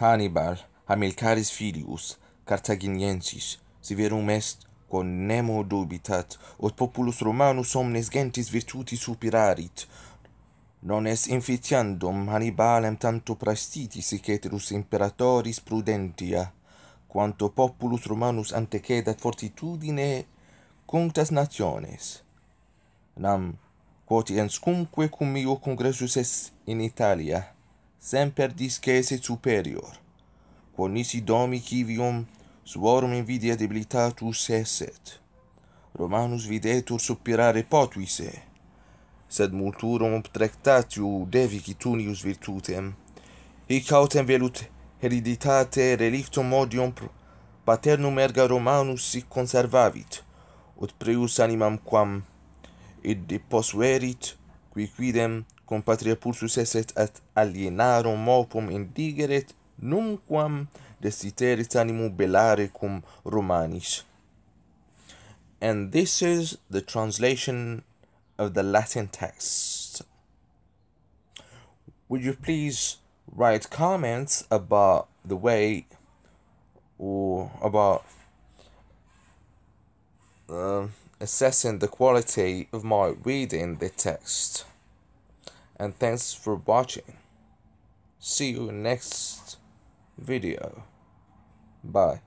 Hannibal, Hamilcaris filius, Carthaginiensis, severum est, quo nemo dubitat, ut populus Romanus omnes gentis virtutis superarit, Non est infitiandum Hannibalem tanto prestiti sic heterus imperatoris prudentia, quanto populus Romanus antecedat fortitudine contas nationes. Nam, quoti enscumque cum mio congressus est in Italia, semper discese superior. Quo nisi domi civium, suorum invidia debilitatus esset. Romanus videtur suppirare potuise, sed multurum obtrectatiu devici virtutem, hic autem velut hereditate relictum modium paternum erga Romanus sic conservavit, ut prius animam quam, id deposuerit, qui quidem, compatria pulsus esset et alienarum opum indigeret numquam desiterit animu bellare cum Romanis. And this is the translation of the Latin text. Would you please write comments about the way or about uh, assessing the quality of my reading the text? and thanks for watching. See you next video. Bye.